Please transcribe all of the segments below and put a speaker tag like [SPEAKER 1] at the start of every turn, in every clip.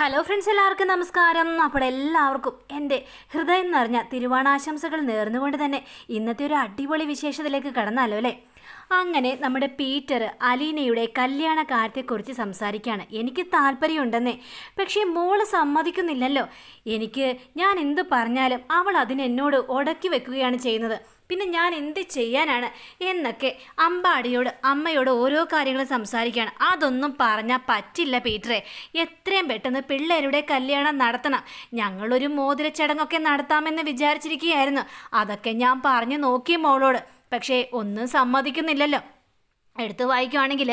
[SPEAKER 1] hello friends എല്ലാവർക്കും നമസ്കാരം അപ്പോൾ എല്ലാവർക്കും എൻ്റെ ഹൃദയം നിറഞ്ഞ തിരുവാണാശംസകൾ നേർന്നുകൊണ്ട് തന്നെ ഇന്നത്തെ ഒരു അടിപൊളി വിശേഷത്തിലേക്ക് കടന്നാലോ അല്ലേ അങ്ങനെ നമ്മുടെ പീറ്റർ അലീനയുടെ കല്യാണ കാര്യത്തെക്കുറിച്ച് സംസാരിക്കുകയാണ് എനിക്ക് താല്പര്യമുണ്ടെന്നേ പക്ഷേ മോള് സമ്മതിക്കുന്നില്ലല്ലോ എനിക്ക് ഞാൻ എന്ത് പറഞ്ഞാലും അവൾ അതിനെന്നോട് ഉടക്കി വെക്കുകയാണ് ചെയ്യുന്നത് പിന്നെ ഞാൻ എന്ത് ചെയ്യാനാണ് എന്നൊക്കെ അമ്പാടിയോട് അമ്മയോട് ഓരോ കാര്യങ്ങളും സംസാരിക്കുകയാണ് അതൊന്നും പറഞ്ഞാൽ പറ്റില്ല പീറ്ററെ എത്രയും പെട്ടെന്ന് പിള്ളേരുടെ കല്യാണം നടത്തണം ഞങ്ങളൊരു മോതിര ചടങ്ങൊക്കെ നടത്താമെന്ന് വിചാരിച്ചിരിക്കുകയായിരുന്നു അതൊക്കെ ഞാൻ പറഞ്ഞു നോക്കി മോളോട് പക്ഷേ ഒന്നും സമ്മതിക്കുന്നില്ലല്ലോ എടുത്തു വായിക്കുവാണെങ്കിൽ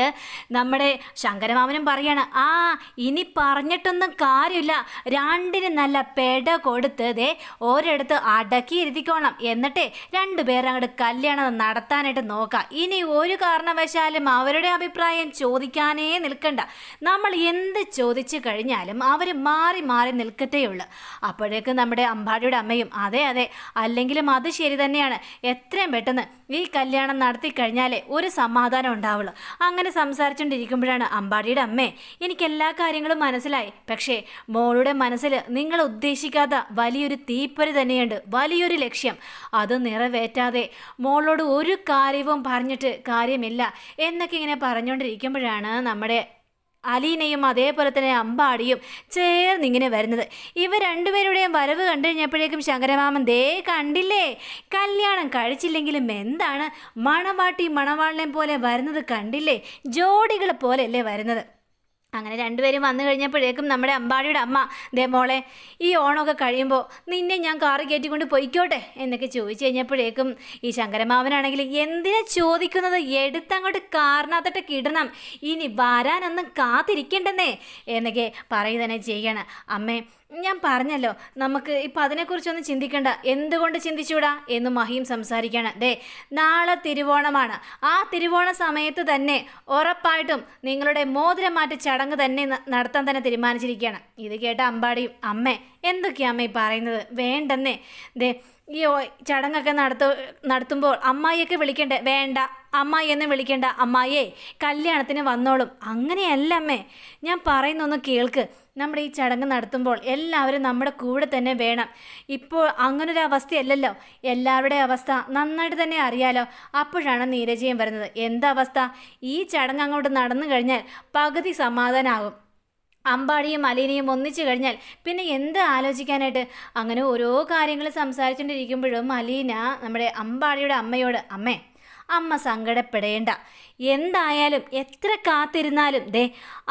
[SPEAKER 1] നമ്മുടെ ശങ്കരമാമനും പറയാണ് ആ ഇനി പറഞ്ഞിട്ടൊന്നും കാര്യമില്ല രണ്ടിന് നല്ല പെട കൊടുത്തതേ ഒരിടത്ത് അടക്കി ഇരുത്തിക്കോണം എന്നിട്ടേ രണ്ടുപേരും അങ്ങോട്ട് കല്യാണം നടത്താനായിട്ട് നോക്കാം ഇനി ഒരു കാരണവശാലും അവരുടെ അഭിപ്രായം ചോദിക്കാനേ നിൽക്കണ്ട നമ്മൾ എന്ത് ചോദിച്ചു കഴിഞ്ഞാലും അവർ മാറി മാറി നിൽക്കത്തേയുള്ളൂ അപ്പോഴേക്കും നമ്മുടെ അമ്പാടിയുടെ അമ്മയും അതെ അതെ അല്ലെങ്കിലും അത് ശരി തന്നെയാണ് എത്രയും പെട്ടെന്ന് ഈ കല്യാണം നടത്തി കഴിഞ്ഞാലേ ഒരു സമാധാനം ഉണ്ടാവുള്ളൂ അങ്ങനെ സംസാരിച്ചുകൊണ്ടിരിക്കുമ്പോഴാണ് അമ്പാടിയുടെ അമ്മേ എനിക്ക് എല്ലാ കാര്യങ്ങളും മനസ്സിലായി പക്ഷേ മോളുടെ മനസ്സിൽ നിങ്ങൾ ഉദ്ദേശിക്കാത്ത വലിയൊരു തീപ്പൊരി തന്നെയുണ്ട് വലിയൊരു ലക്ഷ്യം അത് നിറവേറ്റാതെ മോളോട് ഒരു കാര്യവും പറഞ്ഞിട്ട് കാര്യമില്ല എന്നൊക്കെ ഇങ്ങനെ പറഞ്ഞുകൊണ്ടിരിക്കുമ്പോഴാണ് നമ്മുടെ അലീനയും അതേപോലെ തന്നെ അമ്പാടിയും ചേർന്നിങ്ങനെ വരുന്നത് ഇവ രണ്ടുപേരുടെയും വരവ് കണ്ടു കഴിഞ്ഞപ്പോഴേക്കും ശങ്കരമാമൻ ദേ കണ്ടില്ലേ കല്യാണം കഴിച്ചില്ലെങ്കിലും എന്താണ് മണവാട്ടി മണവാളിനെ പോലെ വരുന്നത് കണ്ടില്ലേ ജോഡികളെ പോലെയല്ലേ വരുന്നത് അങ്ങനെ രണ്ടുപേരും വന്നു കഴിഞ്ഞപ്പോഴേക്കും നമ്മുടെ അമ്പാടിയുടെ അമ്മ ദേ മോളെ ഈ ഓണമൊക്കെ കഴിയുമ്പോൾ നിന്നെ ഞാൻ കാറ് കയറ്റിക്കൊണ്ട് പൊയ്ക്കോട്ടെ എന്നൊക്കെ ചോദിച്ചു കഴിഞ്ഞപ്പോഴേക്കും ഈ ശങ്കരമാവനാണെങ്കിൽ എന്തിനാ ചോദിക്കുന്നത് എടുത്തങ്ങോട്ട് കാറിനകത്തോട്ട് കിടണം ഇനി വരാനൊന്നും കാത്തിരിക്കണ്ടെന്നേ എന്നൊക്കെ പറയുക തന്നെ ചെയ്യണം അമ്മേ ഞാൻ പറഞ്ഞല്ലോ നമുക്ക് ഇപ്പം അതിനെക്കുറിച്ചൊന്നും ചിന്തിക്കണ്ട എന്തുകൊണ്ട് ചിന്തിച്ചൂടാ എന്ന് മഹീം സംസാരിക്കണം ദേ നാളെ തിരുവോണമാണ് ആ തിരുവോണ സമയത്ത് തന്നെ ഉറപ്പായിട്ടും നിങ്ങളുടെ മാറ്റ ചടങ്ങ് തന്നെ നടത്താൻ തന്നെ തീരുമാനിച്ചിരിക്കുകയാണ് ഇത് കേട്ട അമ്പാടിയും അമ്മേ എന്തൊക്കെയാ അമ്മ ഈ പറയുന്നത് വേണ്ടെന്നേ ദേ ഈ ചടങ്ങൊക്കെ നടത്തു നടത്തുമ്പോൾ അമ്മായിയൊക്കെ വിളിക്കണ്ടേ വേണ്ട അമ്മായി എന്ന് വിളിക്കേണ്ട അമ്മായിയെ കല്യാണത്തിന് വന്നോളും അങ്ങനെയല്ല അമ്മേ ഞാൻ പറയുന്നൊന്ന് കേൾക്ക് നമ്മൾ ഈ ചടങ്ങ് നടത്തുമ്പോൾ എല്ലാവരും നമ്മുടെ കൂടെ തന്നെ വേണം ഇപ്പോൾ അങ്ങനൊരു അവസ്ഥയല്ലല്ലോ എല്ലാവരുടെ അവസ്ഥ നന്നായിട്ട് തന്നെ അറിയാലോ അപ്പോഴാണ് നീരജയും വരുന്നത് എന്തവസ്ഥ ഈ ചടങ്ങ് അങ്ങോട്ട് നടന്നു കഴിഞ്ഞാൽ പകുതി സമാധാനമാകും അമ്പാടിയും അലീനയും ഒന്നിച്ചു കഴിഞ്ഞാൽ പിന്നെ എന്ത് ആലോചിക്കാനായിട്ട് അങ്ങനെ ഓരോ കാര്യങ്ങൾ സംസാരിച്ചുകൊണ്ടിരിക്കുമ്പോഴും അലീന നമ്മുടെ അമ്പാടിയുടെ അമ്മയോട് അമ്മേ അമ്മ സങ്കടപ്പെടേണ്ട എന്തായാലും എത്ര കാത്തിരുന്നാലും ദേ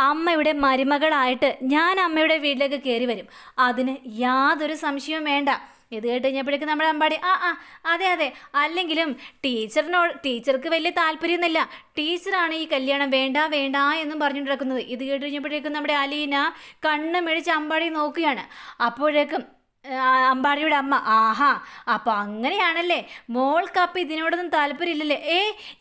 [SPEAKER 1] അമ്മയുടെ മരുമകളായിട്ട് ഞാൻ അമ്മയുടെ വീട്ടിലേക്ക് കയറി വരും അതിന് യാതൊരു സംശയവും വേണ്ട ഇത് കേട്ട് കഴിഞ്ഞപ്പോഴേക്കും നമ്മുടെ അമ്പാടി ആ ആ അതെ അതെ അല്ലെങ്കിലും ടീച്ചറിനോട് ടീച്ചർക്ക് വലിയ താല്പര്യമൊന്നുമില്ല ടീച്ചറാണ് ഈ കല്യാണം വേണ്ട വേണ്ട എന്നും പറഞ്ഞുകൊണ്ടിരിക്കുന്നത് ഇത് കേട്ട് കഴിഞ്ഞപ്പോഴേക്കും നമ്മുടെ അലീന കണ്ണും മെഴിച്ച് അമ്പാടി നോക്കുകയാണ് അപ്പോഴേക്കും അമ്പാടിയുടെ അമ്മ ആഹാ അപ്പോൾ അങ്ങനെയാണല്ലേ മോൾക്ക് അപ്പം ഇതിനോടൊന്നും താല്പര്യമില്ലല്ലേ ഏ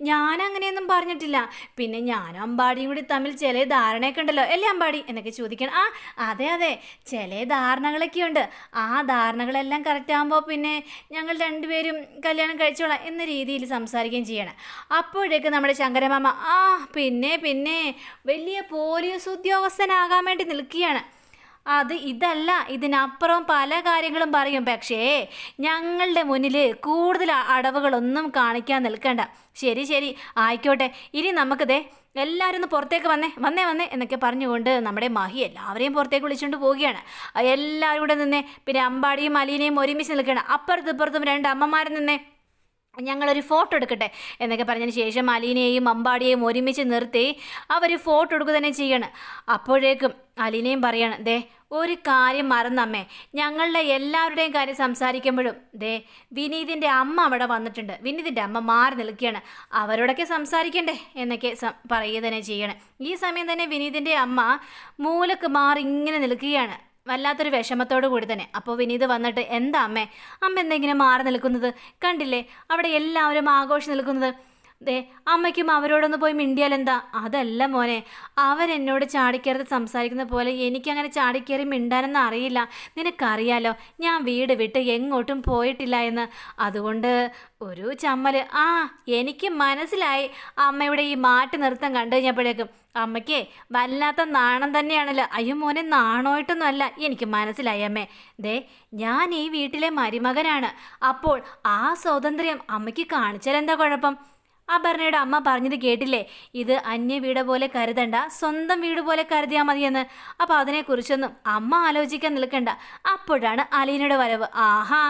[SPEAKER 1] ഞാൻ അങ്ങനെയൊന്നും പറഞ്ഞിട്ടില്ല പിന്നെ ഞാനും അമ്പാടിയും കൂടി തമ്മിൽ ചില ധാരണയൊക്കെ ഉണ്ടല്ലോ അല്ലേ അമ്പാടി എന്നൊക്കെ ചോദിക്കണം ആ അതെ അതെ ചില ധാരണകളൊക്കെ ഉണ്ട് ആ ധാരണകളെല്ലാം കറക്റ്റ് ആകുമ്പോൾ പിന്നെ ഞങ്ങൾ രണ്ടുപേരും കല്യാണം കഴിച്ചോളാം എന്ന രീതിയിൽ സംസാരിക്കുകയും ചെയ്യണം അപ്പോഴേക്ക് നമ്മുടെ ശങ്കരമാമ ആ പിന്നെ പിന്നെ വലിയ പോലീസ് ഉദ്യോഗസ്ഥനാകാൻ വേണ്ടി നിൽക്കുകയാണ് അത് ഇതല്ല ഇതിനപ്പുറം പല കാര്യങ്ങളും പറയും പക്ഷേ ഞങ്ങളുടെ മുന്നിൽ കൂടുതൽ അടവുകളൊന്നും കാണിക്കാൻ നിൽക്കണ്ട ശരി ശരി ആയിക്കോട്ടെ ഇനി നമുക്കിതേ എല്ലാവരും ഒന്ന് പുറത്തേക്ക് വന്നേ വന്നേ വന്നേ എന്നൊക്കെ പറഞ്ഞുകൊണ്ട് നമ്മുടെ മഹി എല്ലാവരെയും പുറത്തേക്ക് വിളിച്ചുകൊണ്ട് പോവുകയാണ് എല്ലാവരും കൂടെ നിന്നേ പിന്നെ അമ്പാടിയും അലീനയും ഒരുമിച്ച് നിൽക്കണം അപ്പുറത്തും ഇപ്പുറത്തും രണ്ട് അമ്മമാരും നിന്നേ ഞങ്ങളൊരു ഫോട്ടോ എടുക്കട്ടെ എന്നൊക്കെ പറഞ്ഞതിന് ശേഷം അലീനയെയും അമ്പാടിയെയും ഒരുമിച്ച് നിർത്തി അവർ ഫോട്ടോ എടുക്കുക തന്നെ ചെയ്യണം അപ്പോഴേക്കും അലീനയും പറയണം ദേ ഒരു കാര്യം മറന്നമ്മേ ഞങ്ങളുടെ എല്ലാവരുടെയും കാര്യം സംസാരിക്കുമ്പോഴും ദേ വിനീതിൻ്റെ അമ്മ അവിടെ വന്നിട്ടുണ്ട് വിനീതിൻ്റെ അമ്മ മാറി നിൽക്കുകയാണ് അവരോടൊക്കെ സംസാരിക്കണ്ടേ എന്നൊക്കെ പറയുക തന്നെ ചെയ്യണം ഈ സമയം തന്നെ വിനീതിൻ്റെ അമ്മ മൂലക്ക് മാറി ഇങ്ങനെ നിൽക്കുകയാണ് വല്ലാത്തൊരു വിഷമത്തോടു കൂടി തന്നെ അപ്പോൾ വിനീത് വന്നിട്ട് എന്താ അമ്മേ അമ്മ എന്തെങ്കിലും മാറി നിൽക്കുന്നത് കണ്ടില്ലേ അവിടെ എല്ലാവരും ആഘോഷം നിൽക്കുന്നത് ദേ അമ്മയ്ക്കും അവരോടൊന്ന് പോയി എന്താ അതല്ല മോനെ അവൻ എന്നോട് ചാടിക്കയറി സംസാരിക്കുന്ന പോലെ എനിക്കങ്ങനെ ചാടിക്കയറി മിണ്ടാനെന്ന് അറിയില്ല നിനക്കറിയാലോ ഞാൻ വീട് വിട്ട് എങ്ങോട്ടും പോയിട്ടില്ല എന്ന് അതുകൊണ്ട് ഒരു ചമ്മൽ ആ എനിക്ക് മനസ്സിലായി അമ്മയുടെ ഈ മാറ്റി നൃത്തം കണ്ടു കഴിഞ്ഞപ്പോഴേക്കും അമ്മയ്ക്ക് വല്ലാത്ത നാണം തന്നെയാണല്ലോ അയ്യോ മോനെ നാണമായിട്ടൊന്നും അല്ല എനിക്ക് മനസ്സിലായി അമ്മേ ദേ ഞാൻ ഈ വീട്ടിലെ മരുമകനാണ് അപ്പോൾ ആ സ്വാതന്ത്ര്യം അമ്മയ്ക്ക് കാണിച്ചാലെന്താ കുഴപ്പം അപർണയുടെ അമ്മ പറഞ്ഞത് കേട്ടില്ലേ ഇത് അന്യ വീട് പോലെ കരുതണ്ട സ്വന്തം വീട് പോലെ കരുതിയാൽ മതിയെന്ന് അപ്പോൾ അതിനെക്കുറിച്ചൊന്നും അമ്മ ആലോചിക്കാൻ നിൽക്കണ്ട അപ്പോഴാണ് അലീനയുടെ വരവ് ആഹാ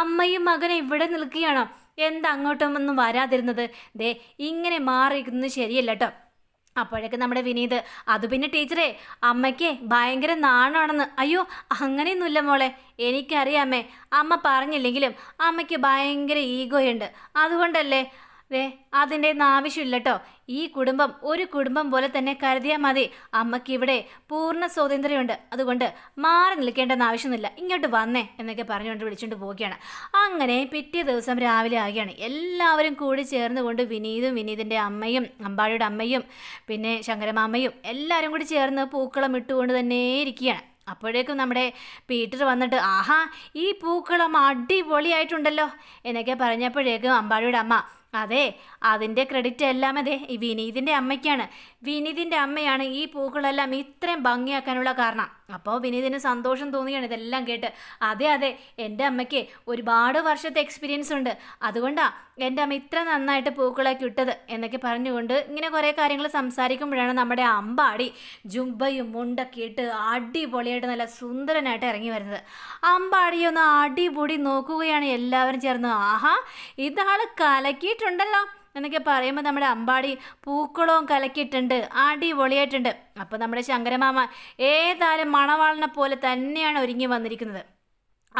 [SPEAKER 1] അമ്മയും മകനും ഇവിടെ നിൽക്കുകയാണോ ഒന്നും വരാതിരുന്നത് ദേ ഇങ്ങനെ മാറിയിരിക്കുന്നത് ശരിയല്ല കേട്ടോ അപ്പോഴേക്ക് നമ്മുടെ വിനീത് അത് പിന്നെ ടീച്ചറേ അമ്മയ്ക്ക് ഭയങ്കര നാണമാണെന്ന് അയ്യോ അങ്ങനെയൊന്നുമില്ല മോളെ എനിക്കറിയാമേ അമ്മ പറഞ്ഞില്ലെങ്കിലും അമ്മയ്ക്ക് ഭയങ്കര ഈഗോയുണ്ട് അതുകൊണ്ടല്ലേ വേ അതിൻ്റെ ആവശ്യമില്ലട്ടോ ഈ കുടുംബം ഒരു കുടുംബം പോലെ തന്നെ കരുതിയാൽ മതി അമ്മയ്ക്ക് ഇവിടെ പൂർണ്ണ സ്വാതന്ത്ര്യമുണ്ട് അതുകൊണ്ട് മാറി നിൽക്കേണ്ടെന്ന് ആവശ്യമൊന്നുമില്ല ഇങ്ങോട്ട് വന്നേ എന്നൊക്കെ പറഞ്ഞുകൊണ്ട് വിളിച്ചുകൊണ്ട് പോവുകയാണ് അങ്ങനെ പിറ്റേ ദിവസം രാവിലെ ആകുകയാണ് എല്ലാവരും കൂടി ചേർന്നുകൊണ്ട് വിനീതും വിനീതിൻ്റെ അമ്മയും അമ്പാടിയുടെ അമ്മയും പിന്നെ ശങ്കരമാമ്മയും എല്ലാവരും കൂടി ചേർന്ന് പൂക്കളം ഇട്ടുകൊണ്ട് തന്നെ ഇരിക്കുകയാണ് അപ്പോഴേക്കും നമ്മുടെ പീറ്റർ വന്നിട്ട് ആഹാ ഈ പൂക്കളം അടിപൊളിയായിട്ടുണ്ടല്ലോ എന്നൊക്കെ പറഞ്ഞപ്പോഴേക്കും അമ്പാടിയുടെ അമ്മ അതെ അതിൻ്റെ ക്രെഡിറ്റ് എല്ലാം അതെ ഈ വിനീതിൻ്റെ അമ്മയ്ക്കാണ് വിനീതിൻ്റെ അമ്മയാണ് ഈ പൂക്കളെല്ലാം ഇത്രയും ഭംഗിയാക്കാനുള്ള കാരണം അപ്പോൾ വിനീതിന് സന്തോഷം തോന്നിയാണ് ഇതെല്ലാം കേട്ട് അതെ അതെ എൻ്റെ അമ്മയ്ക്ക് ഒരുപാട് വർഷത്തെ എക്സ്പീരിയൻസ് ഉണ്ട് അതുകൊണ്ടാണ് എൻ്റെ അമ്മ ഇത്ര നന്നായിട്ട് പൂക്കളൊക്കെ കിട്ടത് എന്നൊക്കെ പറഞ്ഞുകൊണ്ട് ഇങ്ങനെ കുറേ കാര്യങ്ങൾ സംസാരിക്കുമ്പോഴാണ് നമ്മുടെ അമ്പാടി ജുംബയും മുണ്ടൊക്കെ ഇട്ട് അടിപൊളിയായിട്ട് നല്ല സുന്ദരനായിട്ട് ഇറങ്ങി വരുന്നത് അമ്പാടിയെ ഒന്ന് അടിപൊടി നോക്കുകയാണ് എല്ലാവരും ചേർന്ന് ആഹാ ഇതാൾ കലക്കിയിട്ടുണ്ടല്ലോ എന്നൊക്കെ പറയുമ്പോൾ നമ്മുടെ അമ്പാടി പൂക്കളവും കലക്കിയിട്ടുണ്ട് അടിപൊളിയായിട്ടുണ്ട് അപ്പോൾ നമ്മുടെ ശങ്കരമാമ ഏതായാലും മണവാളനെ പോലെ തന്നെയാണ് ഒരുങ്ങി വന്നിരിക്കുന്നത്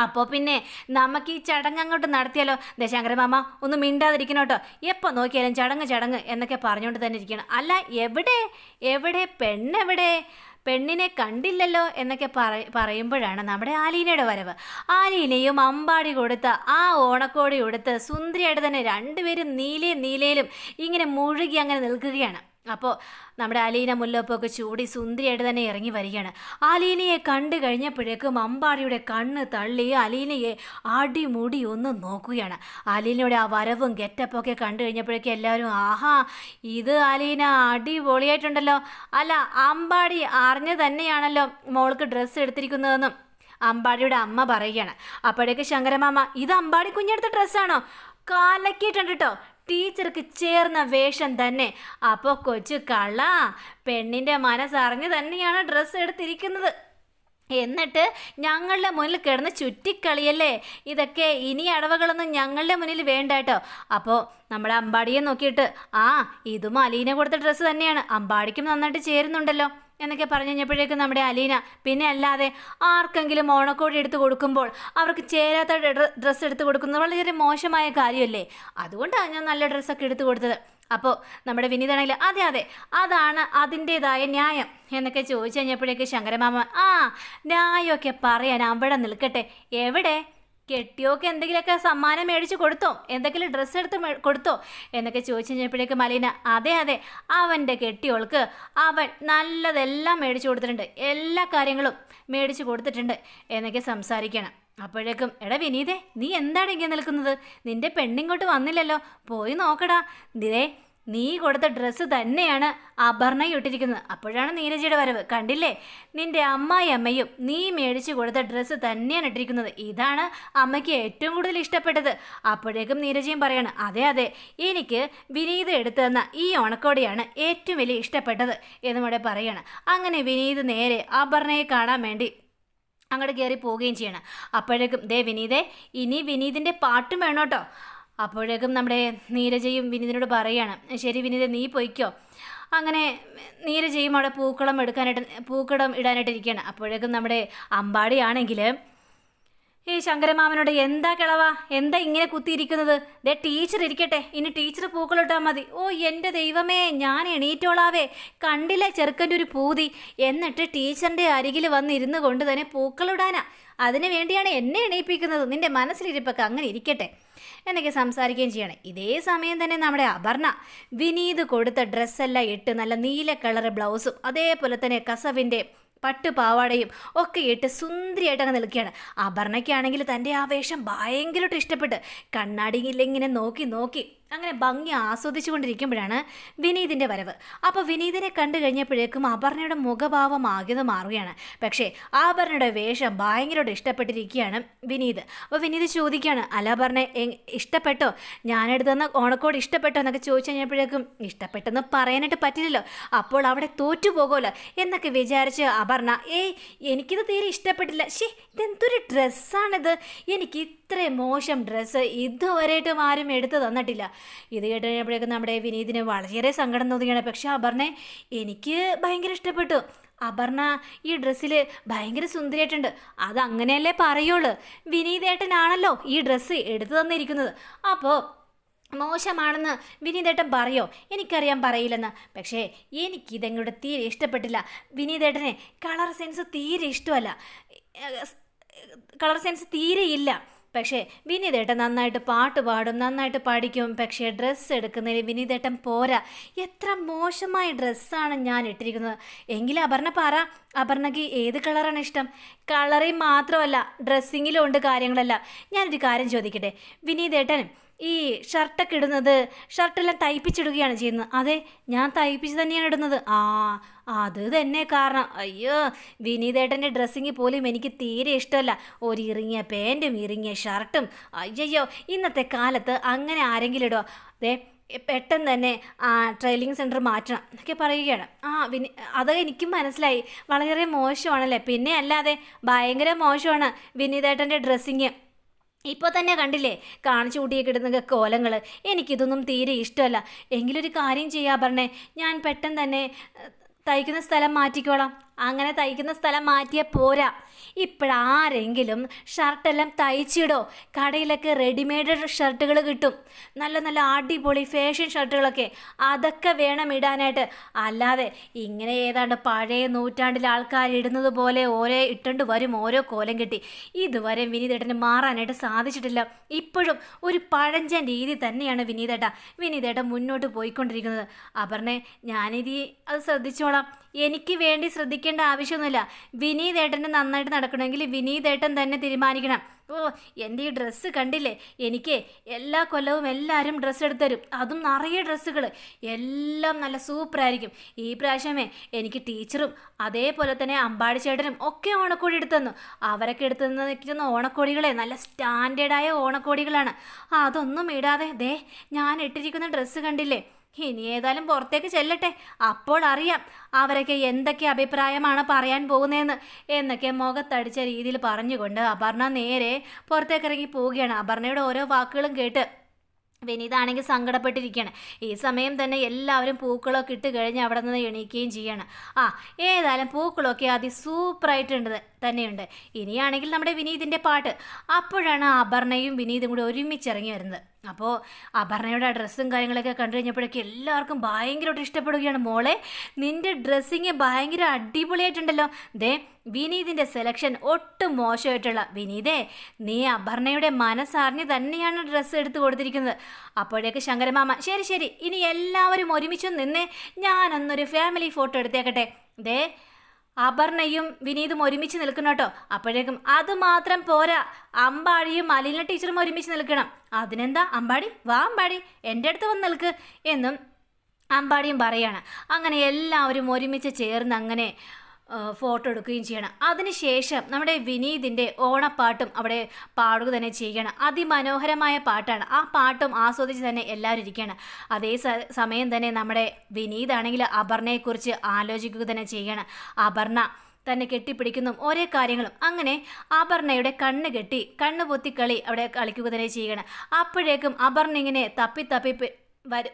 [SPEAKER 1] അപ്പോൾ പിന്നെ നമുക്ക് ഈ ചടങ്ങ് അങ്ങോട്ട് നടത്തിയാലോ ദേ ശങ്കരമാമ ഒന്ന് മിണ്ടാതിരിക്കണം കേട്ടോ എപ്പോൾ നോക്കിയാലും ചടങ്ങ് ചടങ്ങ് എന്നൊക്കെ പറഞ്ഞുകൊണ്ട് തന്നെ ഇരിക്കണം അല്ല എവിടെ എവിടെ പെണ്ണെവിടെ പെണ്ണിനെ കണ്ടില്ലല്ലോ എന്നൊക്കെ പറയുമ്പോഴാണ് നമ്മുടെ ആലീനയുടെ വരവ് ആലീനയും അമ്പാടി കൊടുത്ത ആ ഓണക്കോടി കൊടുത്ത് സുന്ദരിയായിട്ട് തന്നെ രണ്ടുപേരും നീലയും നീലയിലും ഇങ്ങനെ മുഴുകി അങ്ങനെ നിൽക്കുകയാണ് അപ്പോൾ നമ്മുടെ അലീന മുല്ലപ്പൊക്കെ ചൂടി സുന്ദരിയായിട്ട് തന്നെ ഇറങ്ങി വരികയാണ് അലീനയെ കണ്ടു കഴിഞ്ഞപ്പോഴേക്കും അമ്പാടിയുടെ കണ്ണ് തള്ളി അലീനയെ അടിമുടി ഒന്ന് നോക്കുകയാണ് അലീനയുടെ ആ വരവും ഗെറ്റപ്പൊക്കെ കണ്ടു കഴിഞ്ഞപ്പോഴേക്കും എല്ലാവരും ആഹാ ഇത് അലീന അടിപൊളിയായിട്ടുണ്ടല്ലോ അല്ല അമ്പാടി അറിഞ്ഞു തന്നെയാണല്ലോ മോൾക്ക് ഡ്രസ്സ് എടുത്തിരിക്കുന്നതെന്നും അമ്പാടിയുടെ അമ്മ പറയുകയാണ് അപ്പോഴേക്ക് ശങ്കരമാമ ഇത് അമ്പാടി കുഞ്ഞെടുത്ത ഡ്രസ്സാണോ കാലക്കിയിട്ടുണ്ട് കേട്ടോ ടീച്ചർക്ക് ചേർന്ന വേഷം തന്നെ അപ്പോൾ കൊച്ചു കള്ള പെണ്ണിന്റെ മനസ്സറിഞ്ഞ് തന്നെയാണ് ഡ്രസ്സ് എടുത്തിരിക്കുന്നത് എന്നിട്ട് ഞങ്ങളുടെ മുന്നിൽ കിടന്ന് ചുറ്റിക്കളിയല്ലേ ഇതൊക്കെ ഇനി അടവകളൊന്നും ഞങ്ങളുടെ മുന്നിൽ വേണ്ട കേട്ടോ അപ്പോൾ നമ്മുടെ അമ്പാടിയെ നോക്കിയിട്ട് ആ ഇതും അലീന കൊടുത്ത ഡ്രസ്സ് തന്നെയാണ് അമ്പാടിക്കും നന്നായിട്ട് ചേരുന്നുണ്ടല്ലോ എന്നൊക്കെ പറഞ്ഞു കഴിഞ്ഞപ്പോഴേക്കും നമ്മുടെ അലീന പിന്നെ അല്ലാതെ ആർക്കെങ്കിലും ഓണക്കോടി എടുത്ത് കൊടുക്കുമ്പോൾ അവർക്ക് ചേരാത്ത ഡ്രസ്സ് എടുത്ത് കൊടുക്കുന്നത് വളരെ മോശമായ കാര്യമല്ലേ അതുകൊണ്ടാണ് ഞാൻ നല്ല ഡ്രസ്സൊക്കെ എടുത്ത് കൊടുത്തത് അപ്പോൾ നമ്മുടെ വിനീതാണെങ്കിൽ അതെ അതെ അതാണ് അതിൻ്റേതായ ന്യായം എന്നൊക്കെ ചോദിച്ചു കഴിഞ്ഞപ്പോഴേക്ക് ശങ്കരമാമ ആ ന്യായമൊക്കെ പറയാൻ അവിടെ നിൽക്കട്ടെ എവിടെ കെട്ടിയോക്ക് എന്തെങ്കിലുമൊക്കെ സമ്മാനം മേടിച്ച് കൊടുത്തോ എന്തെങ്കിലും ഡ്രസ്സ് എടുത്ത് കൊടുത്തോ എന്നൊക്കെ ചോദിച്ചു കഴിഞ്ഞപ്പോഴേക്ക് മലീന അതെ അതെ അവൻ്റെ കെട്ടിയോൾക്ക് അവൻ നല്ലതെല്ലാം മേടിച്ചു കൊടുത്തിട്ടുണ്ട് എല്ലാ കാര്യങ്ങളും മേടിച്ച് കൊടുത്തിട്ടുണ്ട് എന്നൊക്കെ സംസാരിക്കണം അപ്പോഴേക്കും എടാ വിനീതേ നീ എന്താണ് ഇങ്ങനെ നിൽക്കുന്നത് നിന്റെ പെണ്ണിങ്ങോട്ട് വന്നില്ലല്ലോ പോയി നോക്കടാ ഇതേ നീ കൊടുത്ത ഡ്രസ്സ് തന്നെയാണ് അപർണയിട്ടിരിക്കുന്നത് അപ്പോഴാണ് നീരജയുടെ വരവ് കണ്ടില്ലേ നിന്റെ അമ്മായി അമ്മയും നീ മേടിച്ചു കൊടുത്ത ഡ്രസ്സ് തന്നെയാണ് ഇട്ടിരിക്കുന്നത് ഇതാണ് അമ്മയ്ക്ക് ഏറ്റവും കൂടുതൽ ഇഷ്ടപ്പെട്ടത് അപ്പോഴേക്കും നീരജയും പറയാണ് അതെ അതെ എനിക്ക് വിനീത് എടുത്തു തന്ന ഈ ഓണക്കോടിയാണ് ഏറ്റവും വലിയ ഇഷ്ടപ്പെട്ടത് കൂടെ പറയാണ് അങ്ങനെ വിനീത് നേരെ അപർണയെ കാണാൻ വേണ്ടി അങ്ങോട്ട് കയറി പോവുകയും ചെയ്യണം അപ്പോഴേക്കും ദേ വിനീതേ ഇനി വിനീതിൻ്റെ പാട്ടും വേണം കേട്ടോ അപ്പോഴേക്കും നമ്മുടെ നീരജയും വിനീതിനോട് പറയാണ് ശരി വിനീത നീ പൊയ്ക്കോ അങ്ങനെ നീരജയും അവിടെ പൂക്കളം എടുക്കാനായിട്ട് പൂക്കളം ഇടാനായിട്ട് ഇരിക്കുകയാണ് അപ്പോഴേക്കും നമ്മുടെ അമ്പാടിയാണെങ്കിൽ ഏ ശങ്കരമാമനോട് എന്താ കിളവാ എന്താ ഇങ്ങനെ കുത്തിയിരിക്കുന്നത് ദേ ടീച്ചർ ഇരിക്കട്ടെ ഇനി ടീച്ചർ പൂക്കളിട്ടാൽ മതി ഓ എൻ്റെ ദൈവമേ ഞാൻ എണീറ്റോളാവേ കണ്ടില്ല ചെറുക്കൻ്റെ ഒരു പൂതി എന്നിട്ട് ടീച്ചറിൻ്റെ അരികിൽ വന്നിരുന്നു കൊണ്ട് തന്നെ പൂക്കളിടാനാ അതിനു വേണ്ടിയാണ് എന്നെ എണീപ്പിക്കുന്നത് നിൻ്റെ മനസ്സിലിരിപ്പൊക്കെ അങ്ങനെ ഇരിക്കട്ടെ എന്നൊക്കെ സംസാരിക്കുകയും ചെയ്യണം ഇതേ സമയം തന്നെ നമ്മുടെ അപർണ വിനീത് കൊടുത്ത ഡ്രസ്സെല്ലാം ഇട്ട് നല്ല നീല കളർ ബ്ലൗസും അതേപോലെ തന്നെ കസവിൻ്റെ പട്ടുപാവാടയും ഒക്കെ ഇട്ട് സുന്ദരിയായിട്ടങ്ങ് നിൽക്കുകയാണ് അപർണയ്ക്കാണെങ്കിൽ തൻ്റെ ആ വേഷം ഭയങ്കരമായിട്ട് ഇഷ്ടപ്പെട്ട് കണ്ണാടിയിൽ ഇങ്ങനെ നോക്കി നോക്കി അങ്ങനെ ഭംഗി കൊണ്ടിരിക്കുമ്പോഴാണ് വിനീതിൻ്റെ വരവ് അപ്പോൾ വിനീതിനെ കണ്ടു കഴിഞ്ഞപ്പോഴേക്കും അപർണയുടെ മുഖഭാവം ആകെ മാറുകയാണ് പക്ഷേ അപർണയുടെ വേഷം ഭയങ്കരമായിട്ട് ഇഷ്ടപ്പെട്ടിരിക്കുകയാണ് വിനീത് അപ്പോൾ വിനീത് ചോദിക്കുകയാണ് അല്ല ഇഷ്ടപ്പെട്ടോ ഇഷ്ടപ്പെട്ടോ തന്ന ഓണക്കോട് ഇഷ്ടപ്പെട്ടോ എന്നൊക്കെ ചോദിച്ചു കഴിഞ്ഞപ്പോഴേക്കും ഇഷ്ടപ്പെട്ടെന്ന് പറയാനായിട്ട് പറ്റില്ലല്ലോ അപ്പോൾ അവിടെ തോറ്റുപോകുമല്ലോ എന്നൊക്കെ വിചാരിച്ച് അപർണ ഏയ് എനിക്കിത് തീരെ ഇഷ്ടപ്പെട്ടില്ല ശേ ഇതെന്തൊരു ഡ്രസ്സാണിത് എനിക്ക് ഇത്രയും മോശം ഡ്രസ്സ് ഇതുവരെയായിട്ടും ആരും എടുത്തു തന്നിട്ടില്ല ഇത് കേട്ട് കഴിഞ്ഞപ്പോഴേക്കും നമ്മുടെ വിനീതിന് വളരെയേറെ സങ്കടം തോന്നുകയാണ് പക്ഷേ അപർണെ എനിക്ക് ഭയങ്കര ഇഷ്ടപ്പെട്ടു അപർണ ഈ ഡ്രസ്സിൽ ഭയങ്കര സുന്ദരിയായിട്ടുണ്ട് അത് അങ്ങനെയല്ലേ പറയുള്ളൂ വിനീതേട്ടനാണല്ലോ ഈ ഡ്രസ്സ് എടുത്തു തന്നിരിക്കുന്നത് അപ്പോൾ മോശമാണെന്ന് വിനീതേട്ടൻ പറയോ എനിക്കറിയാൻ പറയില്ലെന്ന് പക്ഷേ എനിക്കിതങ്ങോട്ട് തീരെ ഇഷ്ടപ്പെട്ടില്ല വിനീതേട്ടനെ കളർ സെൻസ് തീരെ ഇഷ്ടമല്ല കളർ സെൻസ് തീരെ ഇല്ല പക്ഷേ വിനിതേട്ടൻ നന്നായിട്ട് പാട്ട് പാടും നന്നായിട്ട് പഠിക്കും പക്ഷേ ഡ്രസ്സ് എടുക്കുന്നതിൽ വിനിതേട്ടൻ പോരാ എത്ര മോശമായ ഡ്രസ്സാണ് ഞാൻ ഇട്ടിരിക്കുന്നത് എങ്കിലും അപർണ പറ അപർണയ്ക്ക് ഏത് കളറാണ് ഇഷ്ടം കളറിൽ മാത്രമല്ല ഡ്രസ്സിങ്ങിലും ഉണ്ട് കാര്യങ്ങളെല്ലാം ഞാനൊരു കാര്യം ചോദിക്കട്ടെ വിനീതേട്ടൻ ഈ ഷർട്ടൊക്കെ ഇടുന്നത് ഷർട്ടെല്ലാം തയ്പ്പിച്ചിടുകയാണ് ചെയ്യുന്നത് അതെ ഞാൻ തയ്പ്പിച്ച് തന്നെയാണ് ഇടുന്നത് ആ അത് തന്നെ കാരണം അയ്യോ വിനീതേട്ടൻ്റെ ഡ്രസ്സിങ് പോലും എനിക്ക് തീരെ ഇഷ്ടമല്ല ഒരു ഇറങ്ങിയ പാൻറ്റും ഇറങ്ങിയ ഷർട്ടും അയ്യോ ഇന്നത്തെ കാലത്ത് അങ്ങനെ ആരെങ്കിലും ഇടോ അതെ പെട്ടെന്ന് തന്നെ ട്രെയിനിങ് സെൻറ്റർ മാറ്റണം എന്നൊക്കെ പറയുകയാണ് ആ പിന്നെ അതൊക്കെ എനിക്കും മനസ്സിലായി വളരെ മോശമാണല്ലേ പിന്നെ അല്ലാതെ ഭയങ്കര മോശമാണ് വിനീതേട്ടൻ്റെ ഡ്രസ്സിങ് ഇപ്പോൾ തന്നെ കണ്ടില്ലേ കാണിച്ചു കൂട്ടിയൊക്കെ ഇടുന്ന കോലങ്ങൾ എനിക്കിതൊന്നും തീരെ ഇഷ്ടമല്ല എങ്കിലൊരു കാര്യം ചെയ്യാ പറഞ്ഞേ ഞാൻ പെട്ടെന്ന് തന്നെ തയ്ക്കുന്ന സ്ഥലം മാറ്റിക്കോളാം അങ്ങനെ തയ്ക്കുന്ന സ്ഥലം മാറ്റിയ പോരാ ഇപ്പോഴാരെങ്കിലും ഷർട്ടെല്ലാം തയ്ച്ചിടോ കടയിലൊക്കെ റെഡിമെയ്ഡ് ഷർട്ടുകൾ കിട്ടും നല്ല നല്ല അടിപൊളി ഫാഷൻ ഷർട്ടുകളൊക്കെ അതൊക്കെ വേണം ഇടാനായിട്ട് അല്ലാതെ ഇങ്ങനെ ഏതാണ്ട് പഴയ നൂറ്റാണ്ടിലെ ആൾക്കാർ ഇടുന്നത് പോലെ ഓരോ ഇട്ടുകൊണ്ട് വരും ഓരോ കോലം കിട്ടി ഇതുവരെ വിനീതേട്ടന് മാറാനായിട്ട് സാധിച്ചിട്ടില്ല ഇപ്പോഴും ഒരു പഴഞ്ചൻ രീതി തന്നെയാണ് വിനീതേട്ട വിനീതേട്ട മുന്നോട്ട് പോയിക്കൊണ്ടിരിക്കുന്നത് അപർണെ ഞാനിതി അത് ശ്രദ്ധിച്ചോളാം എനിക്ക് വേണ്ടി ശ്രദ്ധിക്കും ചിന്തിക്കേണ്ട ആവശ്യമൊന്നുമില്ല വിനീത് വിനീതേട്ടന് നന്നായിട്ട് നടക്കണമെങ്കിൽ വിനീത് ഏട്ടൻ തന്നെ തീരുമാനിക്കണം ഓ എൻ്റെ ഈ ഡ്രസ്സ് കണ്ടില്ലേ എനിക്ക് എല്ലാ കൊല്ലവും എല്ലാവരും ഡ്രസ്സ് എടുത്തു തരും അതും നിറയെ ഡ്രസ്സുകൾ എല്ലാം നല്ല സൂപ്പറായിരിക്കും ഈ പ്രാവശ്യമേ എനിക്ക് ടീച്ചറും അതേപോലെ തന്നെ അമ്പാടി ചേട്ടനും ഒക്കെ ഓണക്കോടി എടുത്തു തന്നു അവരൊക്കെ എടുത്തു തന്നിരിക്കുന്ന ഓണക്കോടികളെ നല്ല സ്റ്റാൻഡേർഡായ ഓണക്കോടികളാണ് അതൊന്നും ഇടാതെ ദേ ഞാൻ ഇട്ടിരിക്കുന്ന ഡ്രസ്സ് കണ്ടില്ലേ ഇനി ഏതായാലും പുറത്തേക്ക് ചെല്ലട്ടെ അപ്പോൾ അറിയാം അവരൊക്കെ എന്തൊക്കെ അഭിപ്രായമാണ് പറയാൻ പോകുന്നതെന്ന് എന്നൊക്കെ മുഖത്തടിച്ച രീതിയിൽ പറഞ്ഞുകൊണ്ട് അപർണ നേരെ പുറത്തേക്ക് ഇറങ്ങി പോവുകയാണ് അപർണയുടെ ഓരോ വാക്കുകളും കേട്ട് വിനീതാണെങ്കിൽ സങ്കടപ്പെട്ടിരിക്കുകയാണ് ഈ സമയം തന്നെ എല്ലാവരും പൂക്കളൊക്കെ ഇട്ട് കഴിഞ്ഞ് അവിടെ നിന്ന് എണീക്കുകയും ചെയ്യണം ആ ഏതായാലും പൂക്കളൊക്കെ അതിസൂപ്പറായിട്ടുണ്ട് തന്നെയുണ്ട് ഇനിയാണെങ്കിൽ നമ്മുടെ വിനീതിൻ്റെ പാട്ട് അപ്പോഴാണ് അപർണയും വിനീതും കൂടി ഒരുമിച്ചിറങ്ങി വരുന്നത് അപ്പോൾ അപർണയുടെ ഡ്രസ്സും കാര്യങ്ങളൊക്കെ കണ്ടു കഴിഞ്ഞപ്പോഴേക്കും എല്ലാവർക്കും ഭയങ്കരമായിട്ട് ഇഷ്ടപ്പെടുകയാണ് മോളെ നിൻ്റെ ഡ്രസ്സിങ് ഭയങ്കര അടിപൊളിയായിട്ടുണ്ടല്ലോ ദേ വിനീതിൻ്റെ സെലക്ഷൻ ഒട്ടും മോശമായിട്ടുള്ള വിനീതേ നീ അപർണയുടെ മനസ്സറിഞ്ഞ് തന്നെയാണ് ഡ്രസ്സ് എടുത്തു കൊടുത്തിരിക്കുന്നത് അപ്പോഴേക്ക് ശങ്കരമാമ ശരി ശരി ഇനി എല്ലാവരും ഒരുമിച്ച് നിന്നേ ഞാനൊന്നൊരു ഫാമിലി ഫോട്ടോ എടുത്തേക്കട്ടെ ദേ അപർണയും വിനീതും ഒരുമിച്ച് നിൽക്കണം കേട്ടോ അപ്പോഴേക്കും അത് മാത്രം പോരാ അമ്പാടിയും അലീന ടീച്ചറും ഒരുമിച്ച് നിൽക്കണം അതിനെന്താ അമ്പാടി വാ അമ്പാടി എൻ്റെ അടുത്ത് വന്ന് നിൽക്ക് എന്നും അമ്പാടിയും പറയാണ് അങ്ങനെ എല്ലാവരും ഒരുമിച്ച് ചേർന്ന് അങ്ങനെ ഫോട്ടോ എടുക്കുകയും ചെയ്യണം അതിനുശേഷം നമ്മുടെ വിനീതിൻ്റെ ഓണപ്പാട്ടും അവിടെ പാടുക തന്നെ ചെയ്യണം അതിമനോഹരമായ പാട്ടാണ് ആ പാട്ടും ആസ്വദിച്ച് തന്നെ എല്ലാവരും ഇരിക്കുകയാണ് അതേ സമയം തന്നെ നമ്മുടെ വിനീതാണെങ്കിൽ അപർണയെക്കുറിച്ച് ആലോചിക്കുക തന്നെ ചെയ്യണം അപർണ തന്നെ കെട്ടിപ്പിടിക്കുന്നു ഓരോ കാര്യങ്ങളും അങ്ങനെ അപർണയുടെ കണ്ണ് കെട്ടി കണ്ണ് പൊത്തിക്കളി അവിടെ കളിക്കുക തന്നെ ചെയ്യണം അപ്പോഴേക്കും അപർണ ഇങ്ങനെ തപ്പി തപ്പി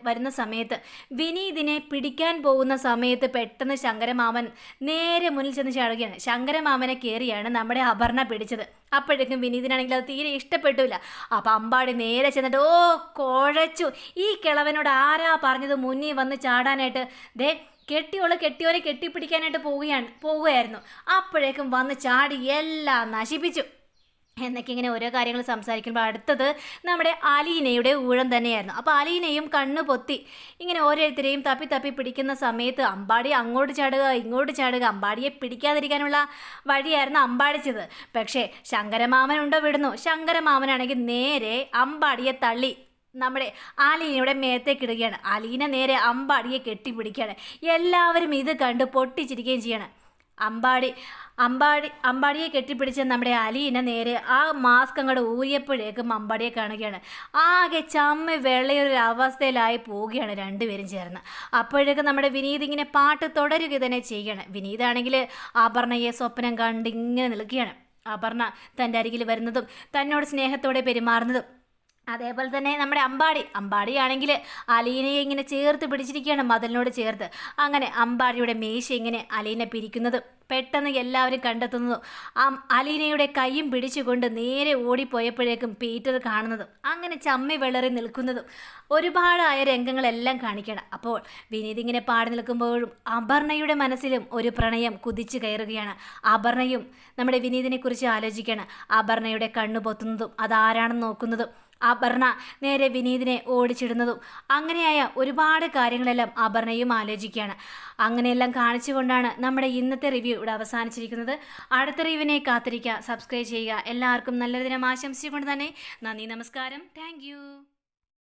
[SPEAKER 1] വരുന്ന സമയത്ത് വിനീതിനെ പിടിക്കാൻ പോകുന്ന സമയത്ത് പെട്ടെന്ന് ശങ്കരമാമൻ നേരെ മുന്നിൽ ചെന്ന് ചഴുകയാണ് ശങ്കരമാമനെ കയറിയാണ് നമ്മുടെ അപർണ പിടിച്ചത് അപ്പോഴേക്കും വിനീതിനാണെങ്കിൽ അത് തീരെ ഇഷ്ടപ്പെട്ടില്ല അപ്പോൾ അമ്പാടി നേരെ ചെന്നിട്ട് ഓ കുഴച്ചു ഈ കിളവനോട് ആരാ പറഞ്ഞത് മുന്നിൽ വന്ന് ചാടാനായിട്ട് ദേ കെട്ടിയോള് കെട്ടിയോനെ കെട്ടിപ്പിടിക്കാനായിട്ട് പോവുകയാണ് പോവുകയായിരുന്നു അപ്പോഴേക്കും വന്ന് ചാടി എല്ലാം നശിപ്പിച്ചു എന്നൊക്കെ ഇങ്ങനെ ഓരോ കാര്യങ്ങൾ സംസാരിക്കുമ്പോൾ അടുത്തത് നമ്മുടെ അലീനയുടെ ഊഴം തന്നെയായിരുന്നു അപ്പോൾ അലീനയും കണ്ണ് പൊത്തി ഇങ്ങനെ ഓരോരുത്തരെയും തപ്പി തപ്പി പിടിക്കുന്ന സമയത്ത് അമ്പാടി അങ്ങോട്ട് ചാടുക ഇങ്ങോട്ട് ചാടുക അമ്പാടിയെ പിടിക്കാതിരിക്കാനുള്ള വഴിയായിരുന്നു അമ്പാടിച്ചത് പക്ഷേ ശങ്കരമാമൻ ഉണ്ടോ വിടുന്നു ശങ്കരമാമനാണെങ്കിൽ നേരെ അമ്പാടിയെ തള്ളി നമ്മുടെ ആലീനയുടെ മേത്തേക്കിടുകയാണ് ആലീന നേരെ അമ്പാടിയെ കെട്ടിപ്പിടിക്കുകയാണ് എല്ലാവരും ഇത് കണ്ട് പൊട്ടിച്ചിരിക്കുകയും ചെയ്യണം അമ്പാടി അമ്പാടി അമ്പാടിയെ കെട്ടിപ്പിടിച്ച നമ്മുടെ അലീനെ നേരെ ആ മാസ്ക് അങ്ങോട്ട് ഊരിയപ്പോഴേക്കും അമ്പാടിയെ കാണുകയാണ് ആകെ ചമ്മ വെള്ളയൊരു അവസ്ഥയിലായി പോവുകയാണ് രണ്ടുപേരും ചേർന്ന് അപ്പോഴേക്കും നമ്മുടെ വിനീത് ഇങ്ങനെ പാട്ട് തുടരുക തന്നെ ചെയ്യുകയാണ് വിനീതാണെങ്കിൽ ആഭരണയെ സ്വപ്നം കണ്ട് ഇങ്ങനെ നിൽക്കുകയാണ് അപർണ തൻ്റെ അരികിൽ വരുന്നതും തന്നോട് സ്നേഹത്തോടെ പെരുമാറുന്നതും അതേപോലെ തന്നെ നമ്മുടെ അമ്പാടി അമ്പാടിയാണെങ്കിൽ അലീനയെ ഇങ്ങനെ ചേർത്ത് പിടിച്ചിരിക്കുകയാണ് മതിലിനോട് ചേർത്ത് അങ്ങനെ അമ്പാടിയുടെ മേശ ഇങ്ങനെ അലീനെ പിരിക്കുന്നത് പെട്ടെന്ന് എല്ലാവരും കണ്ടെത്തുന്നത് ആ അലീനയുടെ കൈയും പിടിച്ചുകൊണ്ട് നേരെ ഓടിപ്പോയപ്പോഴേക്കും പീറ്റർ കാണുന്നത് അങ്ങനെ ചമ്മി വിളറി നിൽക്കുന്നതും ഒരുപാടായ രംഗങ്ങളെല്ലാം കാണിക്കണം അപ്പോൾ വിനീത് ഇങ്ങനെ പാടി നിൽക്കുമ്പോഴും അപർണയുടെ മനസ്സിലും ഒരു പ്രണയം കുതിച്ചു കയറുകയാണ് അപർണയും നമ്മുടെ വിനീതിനെക്കുറിച്ച് ആലോചിക്കുകയാണ് അപർണയുടെ കണ്ണു പൊത്തുന്നതും അതാരാണെന്ന് നോക്കുന്നതും അപർണ നേരെ വിനീതിനെ ഓടിച്ചിടുന്നതും അങ്ങനെയായ ഒരുപാട് കാര്യങ്ങളെല്ലാം അപർണയും ആലോചിക്കുകയാണ് അങ്ങനെയെല്ലാം കാണിച്ചുകൊണ്ടാണ് നമ്മുടെ ഇന്നത്തെ റിവ്യൂ ഇവിടെ അവസാനിച്ചിരിക്കുന്നത് അടുത്ത റിവ്യൂവിനെ കാത്തിരിക്കുക സബ്സ്ക്രൈബ് ചെയ്യുക എല്ലാവർക്കും നല്ലൊരു ദിനം ആശംസിച്ചുകൊണ്ട് തന്നെ നന്ദി നമസ്കാരം താങ്ക്